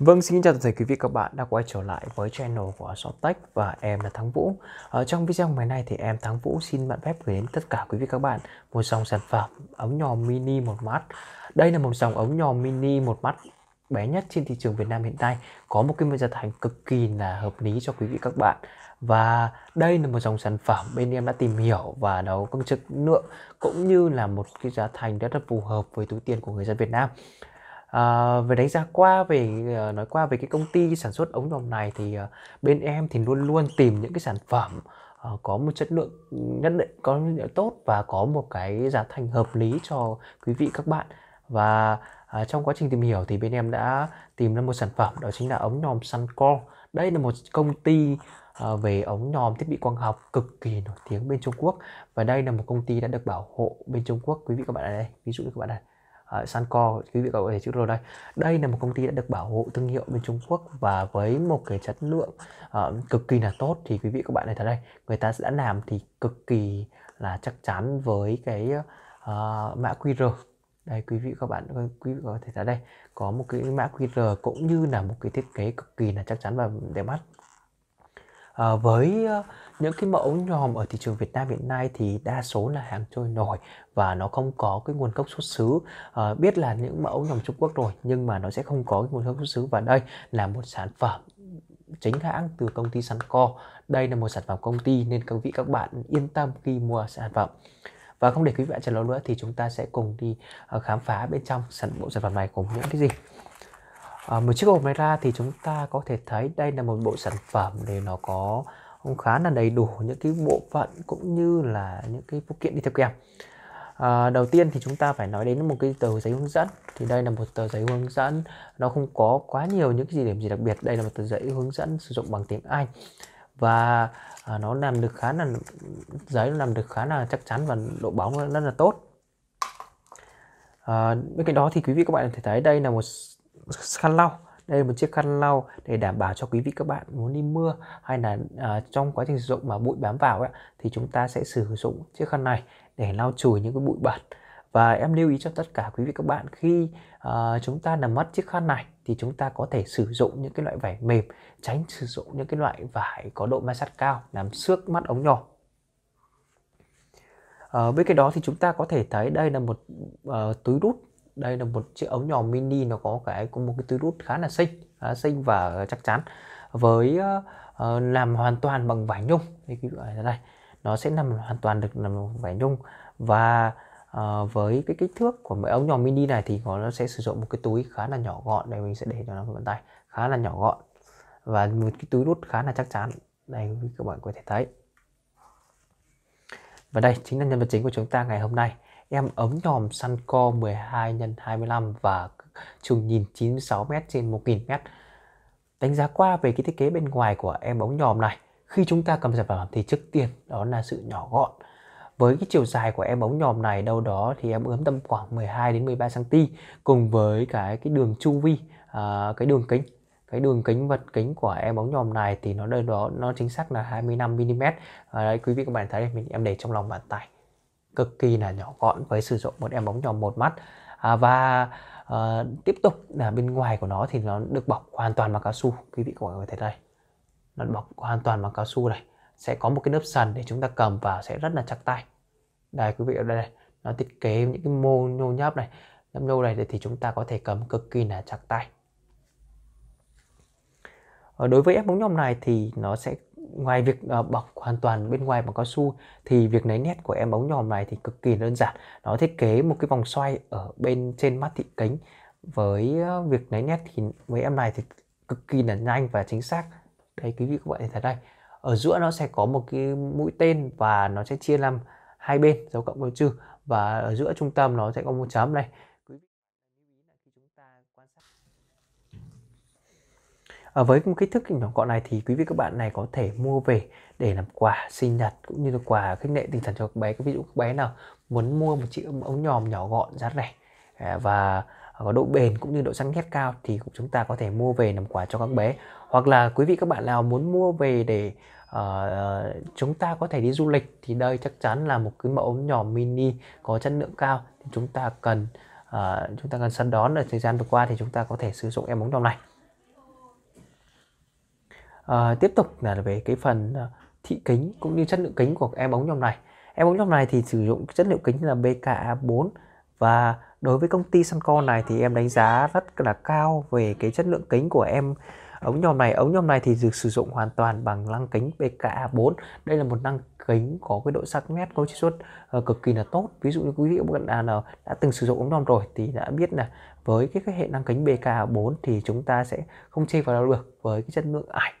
Vâng, xin chào tất cả quý vị các bạn đã quay trở lại với channel của Shoptech và em là Thắng Vũ. Ở trong video ngày nay thì em Thắng Vũ xin bạn phép gửi đến tất cả quý vị các bạn một dòng sản phẩm ống nhòm mini một mắt. Đây là một dòng ống nhòm mini một mắt bé nhất trên thị trường Việt Nam hiện nay có một cái mức giá thành cực kỳ là hợp lý cho quý vị các bạn và đây là một dòng sản phẩm bên em đã tìm hiểu và nó công chất lượng cũng như là một cái giá thành rất là phù hợp với túi tiền của người dân Việt Nam À, về đánh giá qua về ờ, nói qua về cái công ty sản xuất ống nhòm này thì ờ, bên em thì luôn luôn tìm những cái sản phẩm có một chất lượng nhất định có lượng tốt và có một cái giá thành hợp lý cho quý vị các bạn và à, trong quá trình tìm hiểu thì bên em đã tìm ra một sản phẩm đó chính là ống nhòm Suncor đây là một công ty à, về ống nhòm thiết bị quang học cực kỳ nổi tiếng bên Trung Quốc và đây là một công ty đã được bảo hộ bên Trung Quốc quý vị các bạn ở đây ví dụ như các bạn này uh, ờ, Sanco quý vị có thể chữ rồi đây đây là một công ty đã được bảo hộ thương hiệu bên Trung Quốc và với một cái chất lượng uh, cực kỳ là tốt thì quý vị các bạn này thấy đây người ta đã làm thì cực kỳ là chắc chắn với cái uh, mã QR đây quý vị các bạn quý vị có thể thấy đây có một cái mã QR cũng như là một cái thiết kế cực kỳ là chắc chắn và đẹp mắt à, với ờ, những cái mẫu nhòm ở thị trường Việt Nam hiện nay thì đa số là hàng trôi nổi và nó không có cái nguồn gốc xuất xứ à, biết là những mẫu nhòm Trung Quốc rồi nhưng mà nó sẽ không có cái nguồn gốc xuất xứ và đây là một sản phẩm chính hãng từ công ty Sanco đây là một sản phẩm công ty nên các vị các bạn yên tâm khi mua sản phẩm và không để quý vị chờ lâu nữa thì chúng ta sẽ cùng đi khám phá bên trong sản bộ sản phẩm này cùng những cái gì À, một chiếc hộp này ra thì chúng ta có thể thấy đây là một bộ sản phẩm để nó có khá là đầy đủ những cái bộ phận cũng như là những cái phụ kiện đi theo kèm. À, đầu tiên thì chúng ta phải nói đến một cái tờ giấy hướng dẫn thì đây là một tờ giấy hướng dẫn nó không có quá nhiều những cái gì điểm gì đặc biệt đây là một tờ giấy hướng dẫn sử dụng bằng tiếng Anh và à, nó làm được khá là giấy nó làm được khá là chắc chắn và độ bóng rất là tốt à, bên cạnh đó thì quý vị các bạn có thể thấy đây là một khăn lau đây là một chiếc khăn lau để đảm bảo cho quý vị các bạn muốn đi mưa hay là à, trong quá trình sử dụng mà bụi bám vào ấy, thì chúng ta sẽ sử dụng chiếc khăn này để lau chùi những cái bụi bẩn và em lưu ý cho tất cả quý vị các bạn khi à, chúng ta làm mất chiếc khăn này thì chúng ta có thể sử dụng những cái loại vải mềm tránh sử dụng những cái loại vải có độ ma sát cao làm xước mắt ống nhỏ à, ờ, bên cạnh đó thì chúng ta có thể thấy đây là một uh, túi đút đây là một chiếc ống nhỏ mini nó có cái có một cái túi rút khá là xinh khá xinh và chắc chắn với uh, làm hoàn toàn bằng vải nhung thì cái ở đây nó sẽ nằm hoàn toàn được làm vải nhung và uh, với cái kích thước của mấy ống nhỏ mini này thì nó sẽ sử dụng một cái túi khá là nhỏ gọn để mình sẽ để cho nó vào tay khá là nhỏ gọn và một cái túi rút khá là chắc chắn đây các bạn có thể thấy và đây chính là nhân vật chính của chúng ta ngày hôm nay Em ống nhòm săn co 12 x 25 và chừng nhìn 96m trên 1000m. Đánh giá qua về cái thiết kế bên ngoài của em ống nhòm này, khi chúng ta cầm sản phẩm thì trước tiên đó là sự nhỏ gọn. Với cái chiều dài của em ống nhòm này đâu đó thì em ướm tầm khoảng 12 đến 13 cm cùng với cái cái đường chu vi, à, cái đường kính cái đường kính vật kính của em ống nhòm này thì nó đây đó nó chính xác là 25 mm. À, đấy quý vị các bạn thấy mình em để trong lòng bàn tay cực kỳ là nhỏ gọn với sử dụng một em bóng nhỏ một mắt à, và à, tiếp tục là bên ngoài của nó thì nó được bọc hoàn toàn bằng cao su quý vị có mọi người thấy đây nó bọc hoàn toàn bằng cao su này sẽ có một cái lớp sần để chúng ta cầm vào sẽ rất là chắc tay đây quý vị ở đây nó thiết kế những cái mô nhô nháp này nhấp nhô này thì chúng ta có thể cầm cực kỳ là chắc tay ờ, đối với ép bóng nhôm này thì nó sẽ ngoài việc ờ, bọc hoàn toàn bên ngoài bằng cao su thì việc lấy nét của em ống nhòm này thì cực kỳ đơn giản nó thiết kế một cái vòng xoay ở bên trên mắt thị kính với ờ, việc lấy nét thì với em này thì cực kỳ là nhanh và chính xác đây quý vị các bạn thấy đây ở giữa nó sẽ có một cái mũi tên và nó sẽ chia làm hai bên dấu cộng dấu trừ và ở giữa trung tâm nó sẽ có một chấm này à, với một kích thước nhỏ gọn này thì quý vị các bạn này có thể mua về để làm quà sinh nhật cũng như là quà khích lệ tinh thần cho các bé ví dụ các bé nào muốn mua một chiếc ống nhòm nhỏ gọn giá rẻ à, và có độ bền cũng như độ sáng nét cao thì chúng ta có thể mua về làm quà cho các bé hoặc là quý vị các bạn nào muốn mua về để uh, chúng ta có thể đi du lịch thì đây chắc chắn là một cái mẫu nhỏ mini có chất lượng cao thì chúng ta cần uh, chúng ta cần săn đón ở thời gian vừa qua thì chúng ta có thể sử dụng em ống nhòm này à, tiếp tục là về cái phần ờ, thị kính cũng như chất lượng kính của em ống nhòm này em ống nhòm này thì sử dụng chất liệu kính là BKA4 và đối với công ty Suncon này thì em đánh giá rất là cao về cái chất lượng kính của em ống nhòm này ống nhòm này thì được sử dụng hoàn toàn bằng lăng kính BKA4 đây là một năng kính có cái độ sắc nét có chiết xuất uh, cực kỳ là tốt ví dụ như quý vị bạn nào, đã từng sử dụng ống nhòm rồi thì đã biết là với cái, cái hệ năng kính BKA4 thì chúng ta sẽ không chê vào đâu được với cái chất lượng ảnh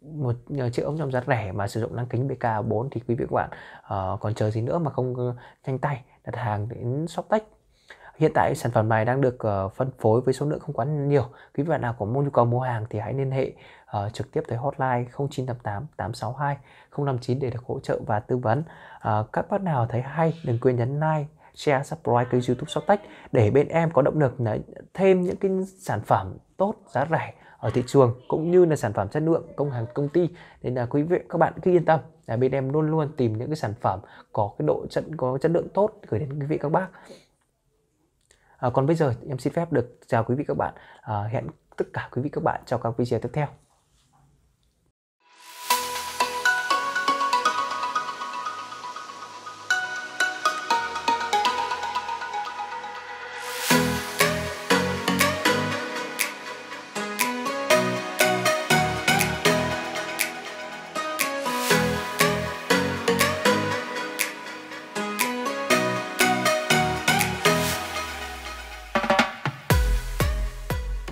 một ờ, chiếc ống trong giá rẻ mà sử dụng lăng kính BK4 thì quý vị các bạn uh, còn chờ gì nữa mà không ờ, nhanh tay đặt hàng đến Shoptech Hiện tại sản phẩm này đang được uh, phân phối với số lượng không quá nhiều. Quý vị bạn nào có mua nhu cầu mua hàng thì hãy liên hệ uh, trực tiếp tới hotline 0988 862 059 để được hỗ trợ và tư vấn. Uh, các bác nào thấy hay đừng quên nhấn like, share, subscribe kênh YouTube Shoptech để bên em có động lực thêm những cái sản phẩm tốt giá rẻ ở thị trường cũng như là sản phẩm chất lượng công hàng công ty nên là quý vị các bạn cứ yên tâm là bên em luôn luôn tìm những cái sản phẩm có cái độ chất có chất lượng tốt gửi đến quý vị các bác à, còn bây giờ em xin phép được chào quý vị các bạn à, hẹn tất cả quý vị các bạn trong các video tiếp theo